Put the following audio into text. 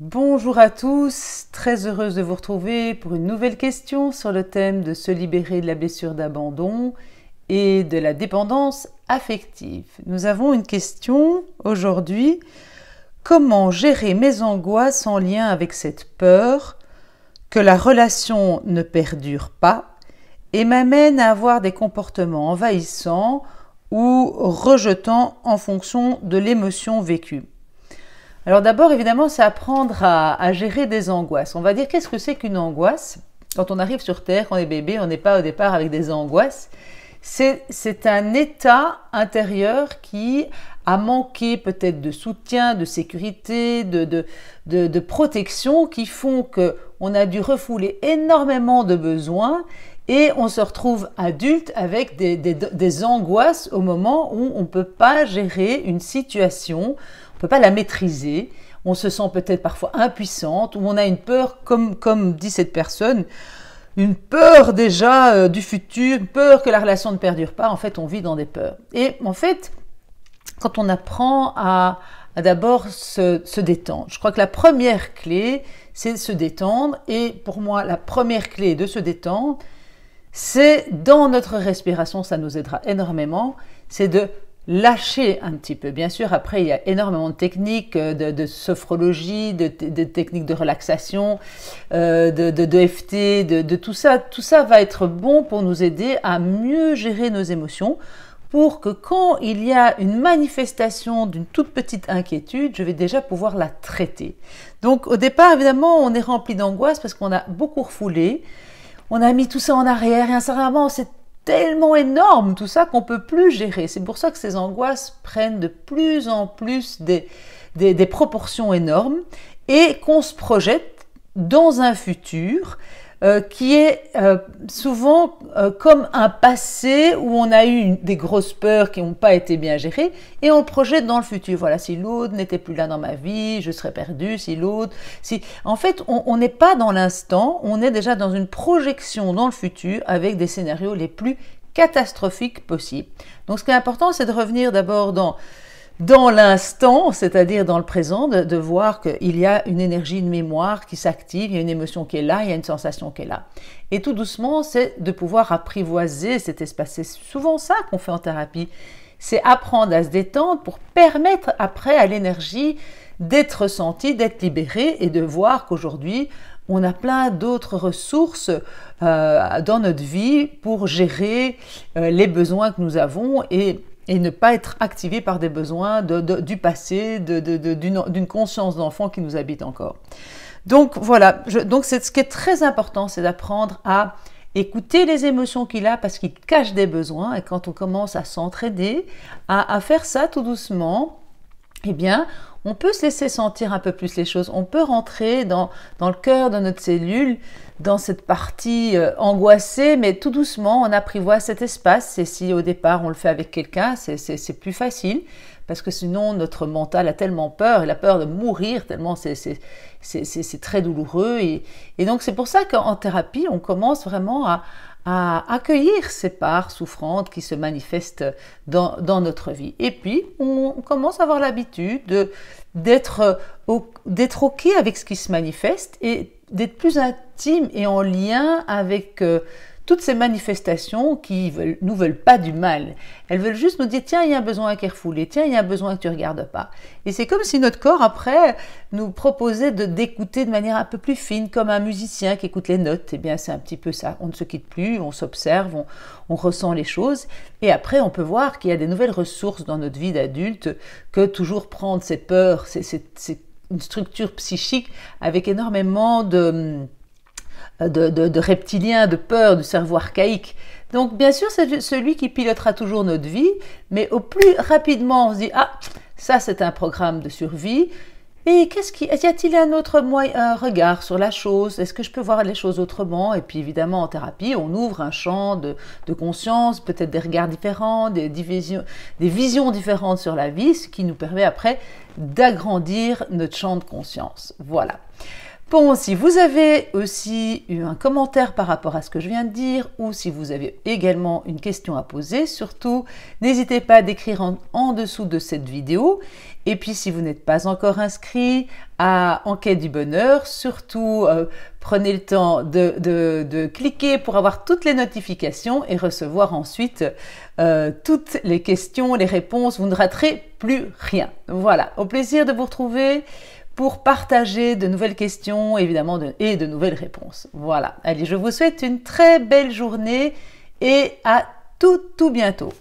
Bonjour à tous, très heureuse de vous retrouver pour une nouvelle question sur le thème de se libérer de la blessure d'abandon et de la dépendance affective. Nous avons une question aujourd'hui, comment gérer mes angoisses en lien avec cette peur que la relation ne perdure pas et m'amène à avoir des comportements envahissants ou rejetants en fonction de l'émotion vécue alors d'abord, évidemment, c'est apprendre à, gérer des angoisses. On va dire qu'est-ce que c'est qu'une angoisse Quand on arrive sur Terre, quand on est bébé, on n'est pas au départ avec des angoisses. C'est un état intérieur qui a manqué peut-être de soutien, de sécurité, de, protection qui font qu'on a dû refouler énormément de besoins et on se retrouve adulte avec des angoisses au moment où on ne peut pas gérer une situation pas la maîtriser. On se sent peut-être parfois impuissante ou on a une peur, comme, comme dit cette personne, une peur déjà euh, du futur, peur que la relation ne perdure pas. En fait, on vit dans des peurs. Et en fait, quand on apprend à, d'abord se, se, détendre, je crois que la première clé, c'est de se détendre. Et pour moi, la première clé de se détendre, c'est dans notre respiration, ça nous aidera énormément, c'est de lâcher un petit peu. Bien sûr, après, il y a énormément de techniques, euh, de, sophrologie, de, techniques de relaxation, euh, de, de, FT, de, tout ça. Tout ça va être bon pour nous aider à mieux gérer nos émotions, pour que quand il y a une manifestation d'une toute petite inquiétude, je vais déjà pouvoir la traiter. Donc au départ, évidemment, on est rempli d'angoisse parce qu'on a beaucoup refoulé. On a mis tout ça en arrière et insincèrement, c'est tellement énorme tout ça qu'on peut plus gérer. C'est pour ça que ces angoisses prennent de plus en plus des, des proportions énormes et qu'on se projette dans un futur euh, qui est euh, souvent euh, comme un passé où on a eu des grosses peurs qui n'ont pas été bien gérées et on projette dans le futur. Voilà, si l'autre n'était plus là dans ma vie, je serais perdu. Si l'autre, si, en fait, on n'est pas dans l'instant, on est déjà dans une projection dans le futur avec des scénarios les plus catastrophiques possibles. Donc, ce qui est important, c'est de revenir d'abord dans dans l'instant, c'est-à-dire dans le présent, de, voir qu'il y a une énergie, une mémoire qui s'active, il y a une émotion qui est là, il y a une sensation qui est là. Et tout doucement, c'est de pouvoir apprivoiser cet espace. C'est souvent ça qu'on fait en thérapie. C'est apprendre à se détendre pour permettre après à l'énergie d'être sentie, d'être libérée et de voir qu'aujourd'hui, on a plein d'autres ressources euh, dans notre vie pour gérer euh, les besoins que nous avons et et ne pas être activé par des besoins du passé, d'une conscience d'enfant qui nous habite encore. Donc voilà, je, donc ce qui est très important, c'est d'apprendre à écouter les émotions qu'il a parce qu'il cache des besoins. Et quand on commence à s'entraider, à, à, faire ça tout doucement, eh bien, on peut se laisser sentir un peu plus les choses, on peut rentrer dans, dans le cœur de notre cellule, dans cette partie euh, angoissée, mais tout doucement, on apprivoise cet espace. Et si au départ on le fait avec quelqu'un, c'est plus facile, parce que sinon notre mental a tellement peur, il a peur de mourir, tellement c'est très douloureux. Et, et donc c'est pour ça qu'en thérapie, on commence vraiment à, à accueillir ces parts souffrantes qui se manifestent dans, notre vie. Et puis, on, commence à avoir l'habitude d'être OK avec ce qui se manifeste et d'être plus intime et en lien avec... Euh, toutes ces manifestations qui veulent, nous veulent pas du mal, elles veulent juste nous dire tiens, il y a un besoin qui est refoulé, tiens, il y a un besoin que tu regardes pas. Et c'est comme si notre corps, après, nous proposait de d'écouter de manière un peu plus fine, comme un musicien qui écoute les notes. Eh bien, c'est un petit peu ça. On ne se quitte plus, on s'observe, on, ressent les choses. Et après, on peut voir qu'il y a des nouvelles ressources dans notre vie d'adulte que toujours prendre ces peurs, c'est une structure psychique avec énormément de euh, de, de reptiliens, de peur, du cerveau archaïque. Donc bien sûr, c'est celui qui pilotera toujours notre vie, mais au plus rapidement on se dit, ah, ça c'est un programme de survie. Et qu'est-ce qui, y a-t-il un autre regard sur la chose Est-ce que je peux voir les choses autrement Et puis évidemment, en thérapie, on ouvre un champ de, conscience, peut-être des regards différents, des visions différentes sur la vie, ce qui nous permet après d'agrandir notre champ de conscience. Voilà. Bon, si vous avez aussi eu un commentaire par rapport à ce que je viens de dire ou si vous avez également une question à poser, surtout, n'hésitez pas à d'écrire en, dessous de cette vidéo. Et puis, si vous n'êtes pas encore inscrit à Enquête du Bonheur, surtout, euh, prenez le temps de, cliquer pour avoir toutes les notifications et recevoir ensuite euh, toutes les questions, les réponses. Vous ne raterez plus rien. Voilà, au plaisir de vous retrouver pour partager de nouvelles questions évidemment et de nouvelles réponses. Voilà, allez, je vous souhaite une très belle journée et à tout tout bientôt.